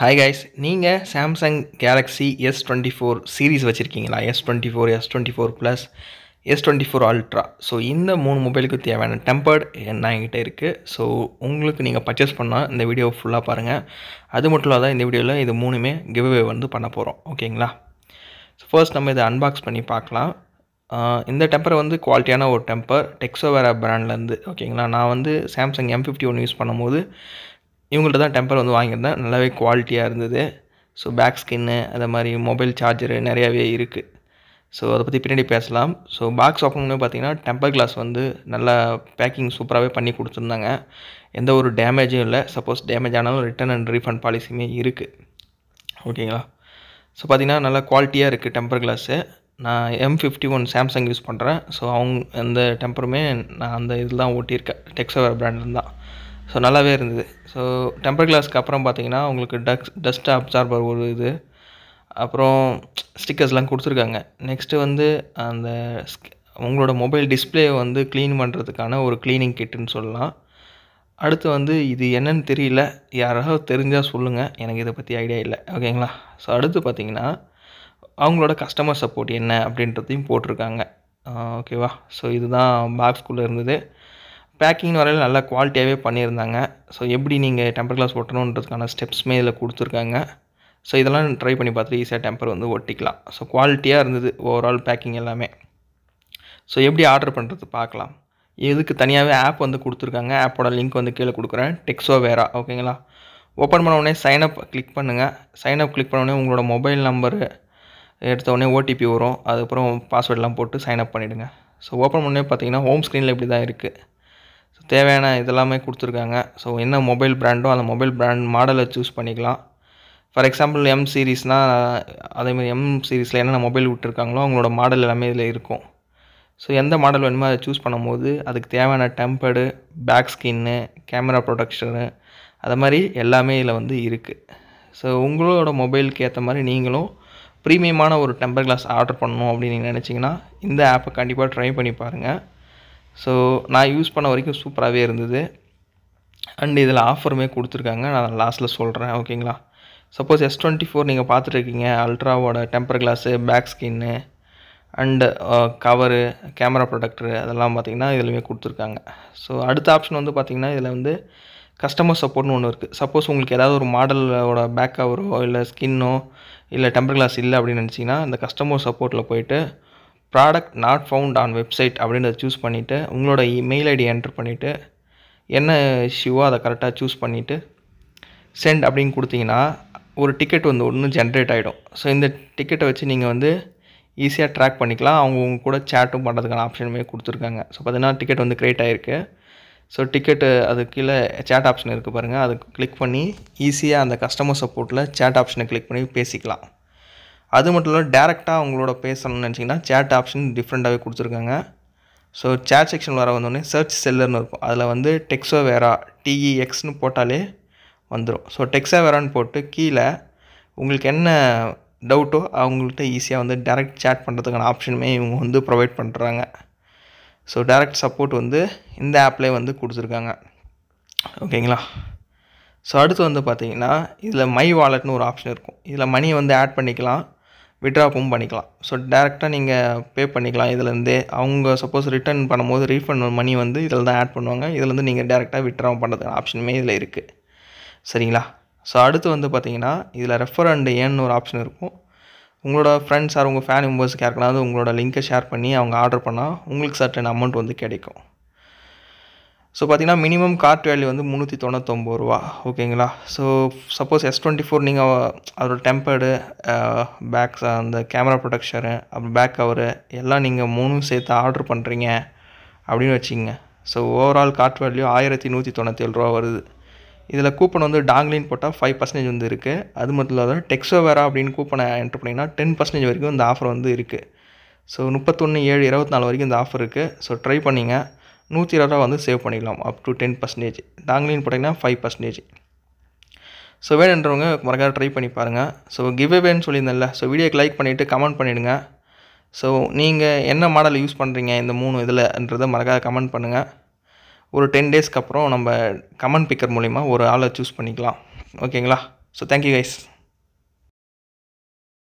hi guys நீங்கள் Samsung Galaxy S twenty four series வச்சுருக்கீங்களா S twenty four S twenty four plus S twenty four ultra so இந்த மூணு மொபைலுக்கு தேவையான tempered என்ன என்கிட்ட இருக்குது ஸோ உங்களுக்கு நீங்கள் பர்ச்சேஸ் பண்ணால் இந்த வீடியோ ஃபுல்லாக பாருங்கள் அது மட்டும் இல்லாத இந்த வீடியோவில் இது மூணுமே கிவ்அவே வந்து பண்ண போகிறோம் ஓகேங்களா ஸோ ஃபர்ஸ்ட் நம்ம இதை அன்பாக்ஸ் பண்ணி பார்க்கலாம் இந்த டெம்பர் வந்து குவாலிட்டியான ஒரு டெம்பர் டெக்ஸோவேரா பிராண்ட்லேருந்து ஓகேங்களா நான் வந்து Samsung M fifty one use பண்ணும்போது இவங்கள்ட்ட தான் டெம்பர் வந்து வாங்கியிருந்தேன் நல்லாவே குவாலிட்டியாக இருந்தது ஸோ பேக் ஸ்கின்னு அதை மாதிரி மொபைல் சார்ஜரு நிறையாவே இருக்குது ஸோ அதை பற்றி பின்னாடி பேசலாம் ஸோ பாக்ஸ் ஓப்பன் பண்ணி பார்த்தீங்கன்னா டெம்பர் கிளாஸ் வந்து நல்லா பேக்கிங் சூப்பராகவே பண்ணி கொடுத்துருந்தாங்க எந்த ஒரு டேமேஜும் இல்லை சப்போஸ் டேமேஜ் ஆனாலும் ரிட்டர்ன் அண்ட் ரீஃபண்ட் பாலிசியுமே இருக்குது ஓகேங்களா ஸோ பார்த்திங்கன்னா நல்லா குவாலிட்டியாக இருக்குது டெம்பர் கிளாஸு நான் M fifty one Samsung use பண்ணுறேன் ஸோ அவங்க அந்த டெம்பருமே நான் அந்த இதில் தான் ஓட்டியிருக்கேன் டெக்ஸவர் பிராண்டில் தான் ஸோ நல்லாவே இருந்தது ஸோ டெம்பர் கிளாஸ்க்கு அப்புறம் பார்த்தீங்கன்னா உங்களுக்கு டக்ஸ் டஸ்ட் அப்சார்பர் ஒரு இது அப்புறம் ஸ்டிக்கர்ஸ்லாம் கொடுத்துருக்காங்க நெக்ஸ்ட்டு வந்து அந்த உங்களோட மொபைல் டிஸ்பிளேவை வந்து க்ளீன் பண்ணுறதுக்கான ஒரு க்ளீனிங் கிட்டுன்னு சொல்லலாம் அடுத்து வந்து இது என்னன்னு தெரியல யாராவது தெரிஞ்சால் சொல்லுங்கள் எனக்கு இதை பற்றி ஐடியா இல்லை ஓகேங்களா ஸோ அடுத்து பார்த்தீங்கன்னா அவங்களோட கஸ்டமர் சப்போர்ட் என்ன அப்படின்றதையும் போட்டிருக்காங்க ஓகேவா ஸோ இதுதான் பாக்ஸ்குள்ளே இருந்தது பேக்கிங்னு வரையில் நல்லா குவாலிட்டியாகவே பண்ணியிருந்தாங்க ஸோ எப்படி நீங்கள் டெம்பர் கிளாஸ் ஒட்டணுன்றதுக்கான ஸ்டெப்ஸுமே இதில் கொடுத்துருக்காங்க ஸோ இதெல்லாம் ட்ரை பண்ணி பார்த்துட்டு ஈஸியாக டெம்பர் வந்து ஒட்டிக்கலாம் ஸோ குவாலிட்டியாக இருந்தது ஓவரால் பேக்கிங் எல்லாமே ஸோ எப்படி ஆர்டர் பண்ணுறது பார்க்கலாம் எதுக்கு தனியாகவே ஆப் வந்து கொடுத்துருக்காங்க ஆப்போட லிங்க் வந்து கீழே கொடுக்குறேன் டெக்ஸோ வேறா ஓகேங்களா ஓப்பன் பண்ண உடனே சைன்அப் கிளிக் பண்ணுங்கள் சைன் அப் கிளிக் பண்ண உடனே உங்களோட மொபைல் நம்பரு எடுத்த உடனே ஓடிபி வரும் அதுக்கப்புறம் பாஸ்வேர்டெலாம் போட்டு சைன் அப் பண்ணிவிடுங்க ஸோ ஓப்பன் பண்ணே பார்த்தீங்கன்னா ஹோம் ஸ்க்ரீனில் இப்படி தான் இருக்குது தேவையான இதெல்லாமே கொடுத்துருக்காங்க ஸோ என்ன மொபைல் ப்ராண்டோ அந்த மொபைல் ப்ராண்ட் மாடலை சூஸ் பண்ணிக்கலாம் ஃபார் எக்ஸாம்பிள் எம் சீரீஸ்னால் அதேமாதிரி எம் சீரீஸில் என்னென்ன மொபைல் விட்டுருக்காங்களோ அவங்களோட மாடல் எல்லாமே இதில் இருக்கும் ஸோ எந்த மாடல் வேணுமோ அதை சூஸ் பண்ணும்போது அதுக்கு தேவையான tempered back skin camera protection அது மாதிரி எல்லாமே இதில் வந்து இருக்குது ஸோ உங்களோட மொபைலுக்கு ஏற்ற மாதிரி நீங்களும் ப்ரீமியமான ஒரு டெம்பர் கிளாஸ் ஆர்டர் பண்ணணும் அப்படின்னு நீங்கள் நினச்சிங்கன்னா இந்த ஆப்பை கண்டிப்பாக ட்ரை பண்ணி பாருங்கள் ஸோ நான் யூஸ் பண்ண வரைக்கும் சூப்பராகவே இருந்தது அண்ட் இதில் ஆஃபருமே கொடுத்துருக்காங்க நான் லாஸ்ட்டில் சொல்கிறேன் ஓகேங்களா சப்போஸ் எஸ் டுவெண்ட்டி ஃபோர் நீங்கள் பார்த்துட்ருக்கீங்க அல்ட்ராவோட temper glass back skin and cover camera protector அதெல்லாம் பார்த்திங்கன்னா இதுலையுமே கொடுத்துருக்காங்க ஸோ அடுத்த ஆப்ஷன் வந்து பார்த்திங்கன்னா இதில் வந்து கஸ்டமர் சப்போர்ட்னு ஒன்று இருக்குது சப்போஸ் உங்களுக்கு ஏதாவது ஒரு மாடலோட பேக் கவரோ இல்லை ஸ்கின்னோ இல்லை டெம்பர் கிளாஸ் இல்லை அப்படின்னு நினச்சிங்கன்னா இந்த கஸ்டமர் சப்போர்ட்டில் போயிட்டு product not found on website அப்படின்றத சூஸ் பண்ணிவிட்டு உங்களோட இமெயில் ஐடி என்ட்ரு பண்ணிவிட்டு என்ன இஷ்யூவோ அதை கரெக்டாக சூஸ் பண்ணிவிட்டு சென்ட் அப்படின்னு கொடுத்தீங்கன்னா ஒரு டிக்கெட் வந்து ஒன்று ஜென்ரேட் ஆகிடும் ஸோ இந்த டிக்கெட்டை வச்சு நீங்கள் வந்து ஈஸியாக ட்ராக் பண்ணிக்கலாம் அவங்க உங்க கூட சேட்டும் பண்ணுறதுக்கான ஆப்ஷனுமே கொடுத்துருக்காங்க ஸோ பார்த்தீங்கன்னா டிக்கெட் வந்து க்ரியேட் ஆகிருக்கு ஸோ டிக்கெட்டு அது கீழே சேட் ஆப்ஷன் இருக்குது பாருங்கள் அதுக்கு கிளிக் பண்ணி ஈஸியாக அந்த கஸ்டமர் சப்போர்ட்டில் சேட் ஆப்ஷனை கிளிக் பண்ணி பேசிக்கலாம் அது மட்டும் இல்லாமல் டேரெக்டாக அவங்களோட பேசணும்னு நினச்சிங்கன்னா சேட் ஆப்ஷன் டிஃப்ரெண்ட்டாகவே கொடுத்துருக்காங்க ஸோ சேட் செக்ஷன் வர வந்தோடனே சர்ச் செல்லர்னு இருக்கும் அதில் வந்து டெக்ஸோ டிஇ டிஇஎக்ஸ்னு போட்டாலே வந்துடும் ஸோ டெக்ஸா வேறான்னு போட்டு கீழே உங்களுக்கு என்ன டவுட்டோ அவங்கள்ட்ட ஈஸியாக வந்து டேரெக்ட் சேட் பண்ணுறதுக்கான ஆப்ஷனுமே இவங்க வந்து ப்ரொவைட் பண்ணுறாங்க ஸோ டேரெக்ட் சப்போர்ட் வந்து இந்த ஆப்லேயே வந்து கொடுத்துருக்காங்க ஓகேங்களா ஸோ அடுத்து வந்து பார்த்திங்கன்னா இதில் மை வாலெட்னு ஒரு ஆப்ஷன் இருக்கும் இதில் மணியை வந்து ஆட் பண்ணிக்கலாம் விட்ராப்பும் பண்ணிக்கலாம் ஸோ டேரெக்டாக நீங்கள் பே பண்ணிக்கலாம் இதுலேருந்தே அவங்க சப்போஸ் ரிட்டர்ன் பண்ணும்போது ரீஃபண்ட் மணி வந்து இதில் தான் ஆட் பண்ணுவாங்க இதுலேருந்து நீங்கள் டேரெக்டாக விட்ரா பண்ணுறது ஆப்ஷனுமே இதில் இருக்குது சரிங்களா ஸோ அடுத்து வந்து பார்த்தீங்கன்னா இதில் ரெஃபர் அண்ட் ஏன்னு ஒரு ஆப்ஷன் இருக்கும் உங்களோட ஃப்ரெண்ட்ஸ் ஆர் உங்கள் ஃபேன் மெம்பர்ஸ்க்கு யாருக்குனாவது உங்களோட லிங்க்கை ஷேர் பண்ணி அவங்க ஆர்டர் பண்ணால் உங்களுக்கு சர்டன் அமௌண்ட் வந்து கிடைக்கும் ஸோ பார்த்தீங்கன்னா மினிமம் கார்ட் வேல்யூ வந்து முந்நூற்றி தொண்ணூத்தொம்பது ரூபா ஓகேங்களா so suppose S twenty four நீங்கள் அதோட டெம்பர்டு பேக்ஸ் அந்த கேமரா ப்ரொடக்ஷரு அப்புறம் பேக் கவரு எல்லாம் நீங்கள் மூணும் சேர்த்து ஆர்டர் பண்ணுறீங்க அப்படின்னு வச்சுங்க ஸோ ஓவரால் கார்ட் வேல்யூ ஆயிரத்தி நூற்றி தொண்ணூற்றி ஏழு ரூபா வருது இதில் கூப்பன் வந்து டாங்லின் போட்டால் ஃபைவ் பர்சன்டேஜ் வந்து இருக்குது அது மட்டும் இல்லாத டெக்ஸோ வேரா அப்படின்னு கூப்பனை என்ட்ரு பண்ணிங்கன்னா டென் பர்சன்டேஜ் வரைக்கும் இந்த ஆஃபர் வந்து இருக்குது ஸோ முப்பத்தொன்று ஏழு இருபத்தி நாலு வரைக்கும் இந்த ஆஃபர் இருக்குது ஸோ ட்ரை பண்ணிங்க நூற்றி இருபது ரூபா வந்து சேவ் பண்ணிக்கலாம் அப் டு டென் பர்சன்டேஜ் நாங்களே போட்டிங்கன்னா ஃபைவ் பர்சன்டேஜ் ஸோ வேணுன்றவங்க மறக்காத ட்ரை பண்ணி பாருங்கள் ஸோ கிவ் அவேன்னு சொல்லியிருந்தேன்ல ஸோ வீடியோக்கு லைக் பண்ணிவிட்டு கமெண்ட் பண்ணிவிடுங்க ஸோ நீங்கள் என்ன மாடல் யூஸ் பண்ணுறீங்க இந்த மூணு இதில்ன்றதை மறக்காத கமெண்ட் பண்ணுங்கள் ஒரு டென் டேஸ்க்கு அப்புறம் நம்ம கமெண்ட் பிக்கர் மூலிமா ஒரு ஆளை சூஸ் பண்ணிக்கலாம் ஓகேங்களா ஸோ தேங்க்யூ கைஸ்